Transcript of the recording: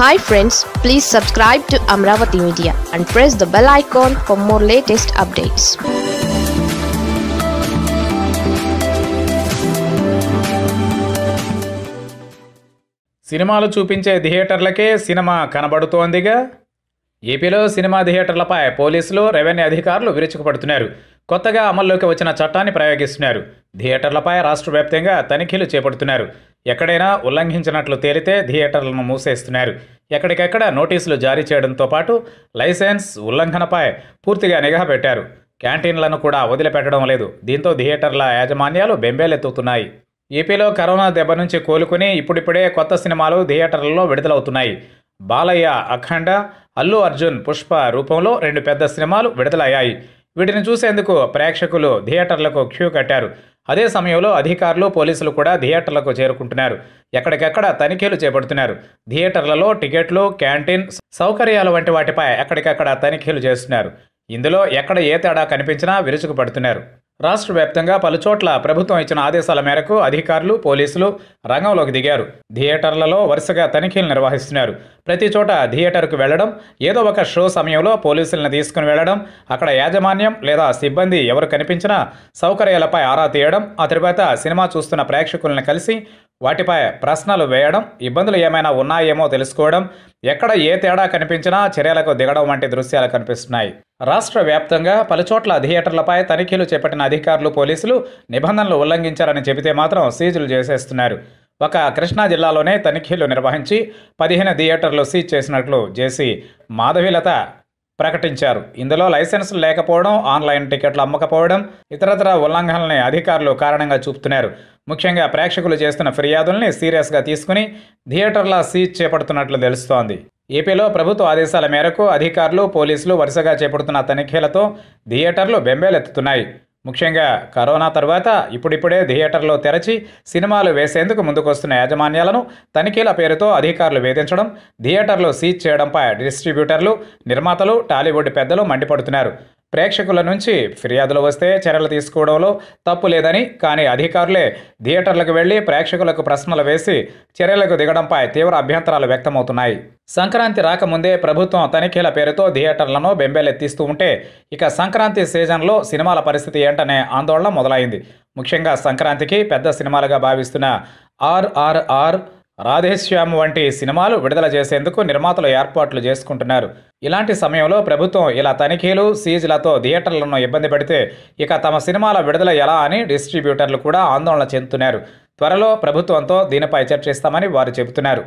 hi friends please subscribe to Amaravati media and press the bell icon for more latest updates సినిమాలు చూపించే థియేటర్లకే cinema కనబడుతోందిగా ఏపీలో cinema థియేటర్లపై పోలీసులు revenue అధికారులు విరుచుకుపడుతున్నారు కొత్తగా అమల్లోకి వచ్చిన చట్టాన్ని ప్రయోగిస్తున్నారు థియేటర్లపై రాష్ట్ర వ్యాప్తంగా తనిఖీలు చేపడుతున్నారు ఎక్కడైనా ఉల్లంఘించినట్లు తేలితే థియేటర్లను మూసేస్తున్నారు ఎక్కడికెక్కడ నోటీసులు జారీ చేయడంతో పాటు లైసెన్స్ ఉల్లంఘనపై పూర్తిగా నిఘా పెట్టారు క్యాంటీన్లను కూడా వదిలిపెట్టడం లేదు దీంతో థియేటర్ల యాజమాన్యాలు బెంబేలెత్తుతున్నాయి ఏపీలో కరోనా దెబ్బ నుంచి కోలుకుని ఇప్పుడిప్పుడే కొత్త సినిమాలు థియేటర్లలో విడుదలవుతున్నాయి బాలయ్య అఖండ అల్లు అర్జున్ పుష్ప రూపంలో రెండు పెద్ద సినిమాలు విడుదలయ్యాయి వీటిని చూసేందుకు ప్రేక్షకులు థియేటర్లకు క్యూ కట్టారు అదే సమయంలో అధికారులు పోలీసులు కూడా థియేటర్లకు చేరుకుంటున్నారు ఎక్కడికెక్కడ తనిఖీలు చేపడుతున్నారు థియేటర్లలో టికెట్లు క్యాంటీన్ సౌకర్యాలు వంటి వాటిపై ఎక్కడికక్కడ తనిఖీలు చేస్తున్నారు ఇందులో ఎక్కడ ఏ తేడా కనిపించినా విరుచుకు పడుతున్నారు రాష్ట్ర వ్యాప్తంగా పలుచోట్ల ప్రభుత్వం ఇచ్చిన ఆదేశాల మేరకు అధికారులు పోలీసులు రంగంలోకి దిగారు థియేటర్లలో వరుసగా తనిఖీలు నిర్వహిస్తున్నారు ప్రతి చోట థియేటర్కు వెళ్ళడం ఏదో ఒక షో సమయంలో పోలీసులను తీసుకుని వెళ్ళడం అక్కడ యాజమాన్యం లేదా సిబ్బంది ఎవరు కనిపించినా సౌకర్యాలపై ఆరా తీయడం ఆ తర్వాత సినిమా చూస్తున్న ప్రేక్షకులను కలిసి వాటిపై ప్రశ్నలు వేయడం ఇబ్బందులు ఏమైనా ఉన్నాయేమో తెలుసుకోవడం ఎక్కడ ఏ తేడా కనిపించినా చర్యలకు దిగడం వంటి దృశ్యాలు కనిపిస్తున్నాయి రాష్ట్ర వ్యాప్తంగా పలుచోట్ల థియేటర్లపై తనిఖీలు చేపట్టిన అధికారులు పోలీసులు నిబంధనలు ఉల్లంఘించారని చెబితే మాత్రం సీజులు చేసేస్తున్నారు ఒక కృష్ణా జిల్లాలోనే తనిఖీలు నిర్వహించి పదిహేను థియేటర్లు సీజ్ చేసినట్లు జేసి మాధవీలత ప్రకటించారు ఇందులో లైసెన్స్ లేకపోవడం ఆన్లైన్ టికెట్లు అమ్మకపోవడం ఇతరత్ర ఉల్లంఘనల్ని అధికారులు కారణంగా చూపుతున్నారు ముఖ్యంగా ప్రేక్షకులు చేస్తున్న ఫిర్యాదుల్ని సీరియస్గా తీసుకుని థియేటర్ల సీజ్ చేపడుతున్నట్లు తెలుస్తోంది ఏపీలో ప్రభుత్వ ఆదేశాల మేరకు అధికారులు పోలీసులు వరుసగా చేపడుతున్న తనిఖీలతో థియేటర్లు బెంబేలెత్తుతున్నాయి ముఖ్యంగా కరోనా తర్వాత ఇప్పుడిప్పుడే థియేటర్లో తెరచి సినిమాలు వేసేందుకు ముందుకొస్తున్న యాజమాన్యాలను తనిఖీల పేరుతో అధికారులు వేధించడం థియేటర్లు సీజ్ చేయడంపై డిస్ట్రిబ్యూటర్లు నిర్మాతలు టాలీవుడ్ పెద్దలు మండిపడుతున్నారు ప్రేక్షకుల నుంచి ఫిర్యాదులు వస్తే చర్యలు తీసుకోవడంలో తప్పు లేదని కానీ అధికారులే థియేటర్లకు వెళ్లి ప్రేక్షకులకు ప్రశ్నలు వేసి చర్యలకు దిగడంపై తీవ్ర అభ్యంతరాలు వ్యక్తమవుతున్నాయి సంక్రాంతి రాకముందే ప్రభుత్వం తనిఖీల పేరుతో థియేటర్లను బెంబేలెత్తిస్తూ ఉంటే ఇక సంక్రాంతి సీజన్లో సినిమాల పరిస్థితి ఏంటనే ఆందోళన మొదలైంది ముఖ్యంగా సంక్రాంతికి పెద్ద సినిమాలుగా భావిస్తున్న ఆర్ఆర్ఆర్ రాధేశ్యామ్ వంటి సినిమాలు విడుదల చేసేందుకు నిర్మాతలు ఏర్పాట్లు చేసుకుంటున్నారు ఇలాంటి సమయంలో ప్రభుత్వం ఇలా తనిఖీలు సీజ్లతో థియేటర్లను ఇబ్బంది పెడితే ఇక తమ సినిమాల విడుదల ఎలా అని డిస్ట్రిబ్యూటర్లు కూడా ఆందోళన చెందుతున్నారు త్వరలో ప్రభుత్వంతో దీనిపై చర్చిస్తామని వారు చెబుతున్నారు